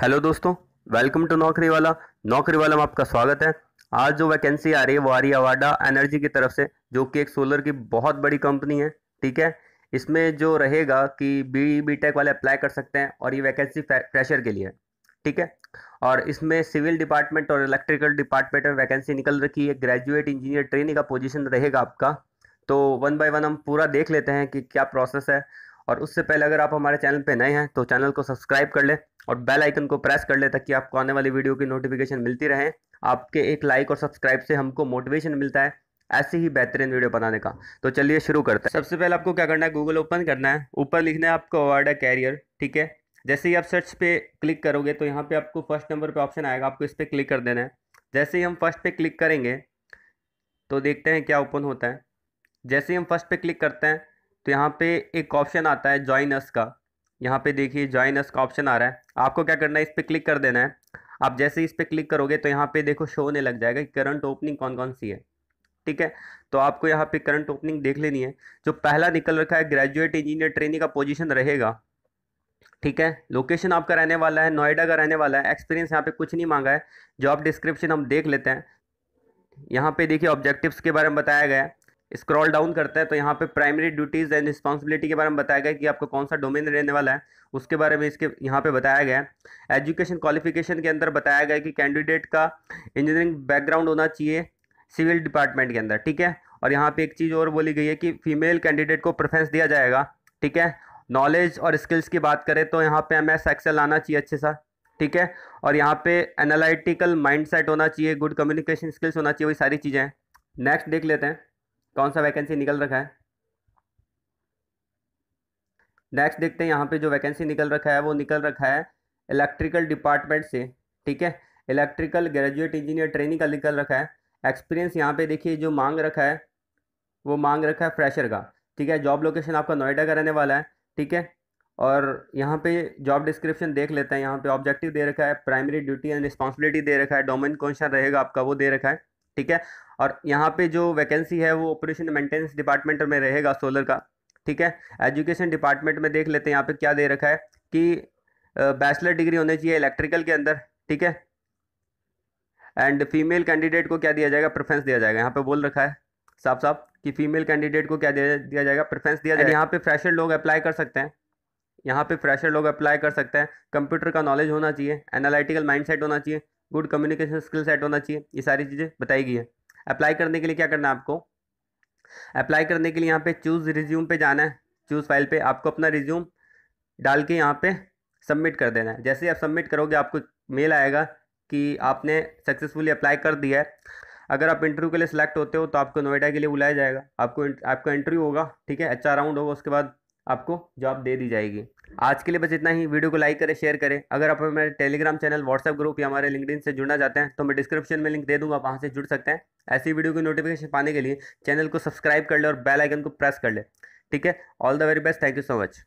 hello दोस्तों welcome to नौकरी वाला नौकरी वाला में आपका स्वागत है आज जो वैकेंसी आ रही है वो आ रही है अवाडा एनर्जी की तरफ से जो कि एक सोलर की बहुत बड़ी कंपनी है ठीक है इसमें जो रहेगा कि बी बी टेक वाले अप्लाई कर सकते हैं और ये वैकेंसी फ्रेशर के लिए ठीक है और इसमें सिविल डिपार्टमेंट और इलेक्ट्रिकल डिपार्टमेंट में वैकेंसी निकल रखी है ग्रेजुएट इंजीनियर ट्रेनिंग का पोजीशन रहेगा आपका तो वन बाय वन हम पूरा देख लेते हैं कि क्या प्रोसेस है और उससे पहले अगर आप हमारे चैनल पर नए हैं तो चैनल को सब्सक्राइब कर लें और बेल आइकन को प्रेस कर ले ताकि आपको आने वाली वीडियो की नोटिफिकेशन मिलती रहे आपके एक लाइक और सब्सक्राइब से हमको मोटिवेशन मिलता है ऐसे ही बेहतरीन वीडियो बनाने का तो चलिए शुरू करते हैं सबसे पहले आपको क्या करना है गूगल ओपन करना है ऊपर लिखना है आपको अवार्ड है कैरियर ठीक है जैसे ही आप सर्च पे क्लिक करोगे तो यहाँ पे आपको फर्स्ट नंबर पे ऑप्शन आएगा आपको इस पर क्लिक कर देना है जैसे ही हम फर्स्ट पे क्लिक करेंगे तो देखते हैं क्या ओपन होता है जैसे ही हम फर्स्ट पे क्लिक करते हैं तो यहाँ पे एक ऑप्शन आता है ज्वाइन अस का यहाँ पे देखिए ज्वाइन अस का ऑप्शन आ रहा है आपको क्या करना है इस पर क्लिक कर देना है आप जैसे ही इस पर क्लिक करोगे तो यहाँ पे देखो शो होने लग जाएगा कि करंट ओपनिंग कौन कौन सी है ठीक है तो आपको यहाँ पे करंट ओपनिंग देख लेनी है जो पहला निकल रखा है ग्रेजुएट इंजीनियर ट्रेनिंग का पोजिशन रहेगा ठीक है लोकेशन आपका रहने वाला है नोएडा का रहने वाला है एक्सपीरियंस यहाँ पे कुछ नहीं मांगा है जॉब डिस्क्रिप्शन हम देख लेते हैं यहाँ पे देखिए ऑब्जेक्टिव्स के बारे में बताया गया है स्क्रॉल डाउन करता है तो यहाँ पे प्राइमरी ड्यूटीज़ एंड रिस्पॉन्सिबिलिटी के बारे में बताया गया कि आपको कौन सा डोमेन रहने वाला है उसके बारे में इसके यहाँ पे बताया गया है एजुकेशन क्वालिफिकेशन के अंदर बताया गया कि कैंडिडेट का इंजीनियरिंग बैकग्राउंड होना चाहिए सिविल डिपार्टमेंट के अंदर ठीक है और यहाँ पे एक चीज़ और बोली गई है कि फीमेल कैंडिडेट को प्रेफरेंस दिया जाएगा ठीक है नॉलेज और स्किल्स की बात करें तो यहाँ पे एस एक्सेल आना चाहिए अच्छे सा ठीक है और यहाँ पे एनालिटिकल माइंडसेट होना चाहिए गुड कम्युनिकेशन स्किल्स होना चाहिए वही सारी चीज़ें हैं नेक्स्ट देख लेते हैं कौन सा वैकेंसी निकल रखा है नेक्स्ट देखते हैं यहाँ पे जो वैकेंसी निकल रखा है वो निकल रखा है इलेक्ट्रिकल डिपार्टमेंट से ठीक है इलेक्ट्रिकल ग्रेजुएट इंजीनियर ट्रेनिंग का निकल रखा है एक्सपीरियंस यहाँ पे देखिए जो मांग रखा है वो मांग रखा है फ्रेशर का ठीक है जॉब लोकेशन आपका नोएडा का रहने वाला है ठीक है और यहाँ पे जॉब डिस्क्रिप्शन देख लेते हैं यहाँ पे ऑब्जेक्टिव दे रखा है प्राइमरी ड्यूटी एंड रिस्पॉन्सिबिलिटी दे रखा है डोमेन कौन सा रहेगा आपका वो दे रखा है ठीक है और यहाँ पे जो वैकेंसी है वो ऑपरेशन मेंटेनेंस डिपार्टमेंट में रहेगा सोलर का ठीक है एजुकेशन डिपार्टमेंट में देख लेते हैं यहाँ पे क्या दे रखा है कि बैचलर डिग्री होनी चाहिए इलेक्ट्रिकल के अंदर ठीक है एंड फीमेल कैंडिडेट को क्या दिया जाएगा प्रेफरेंस दिया जाएगा यहाँ पे बोल रखा है साफ साफ कि फीमेल कैंडिडेट को क्या दिया जाएगा प्रेफरेंस दिया जाएगा यहाँ पे फ्रेशर लोग अप्लाई कर सकते हैं यहाँ पे फ्रेशर लोग अप्लाई कर सकते हैं कंप्यूटर का नॉलेज होना चाहिए एनालिटिकल माइंड सेट होना चाहिए गुड कम्युनिकेशन स्किल सेट होना चाहिए ये सारी चीज़ें बताई गई है अप्लाई करने के लिए क्या करना है आपको अप्लाई करने के लिए यहाँ पे चूज़ रिज्यूम पे जाना है चूज़ फाइल पे आपको अपना रिज्यूम डाल के यहाँ पे सबमिट कर देना है जैसे आप सबमिट करोगे आपको मेल आएगा कि आपने सक्सेसफुली अप्लाई कर दिया है अगर आप इंटरव्यू के लिए सिलेक्ट होते हो तो आपको नोएडा के लिए बुलाया जाएगा आपको आपका इंटरव्यू होगा ठीक है अच्छा राउंड होगा उसके बाद आपको जॉब दे दी जाएगी आज के लिए बस इतना ही वीडियो को लाइक करें शेयर करें अगर आप हमारे टेलीग्राम चैनल व्हाट्सएप ग्रुप या हमारे लिंकडिन से जुड़ना चाहते हैं तो मैं डिस्क्रिप्शन में लिंक दे दूंगा वहाँ से जुड़ सकते हैं ऐसी वीडियो की नोटिफिकेशन पाने के लिए चैनल को सब्सक्राइब कर ले और बेल आइकन को प्रेस कर ले ठीक है all the very best thank you so much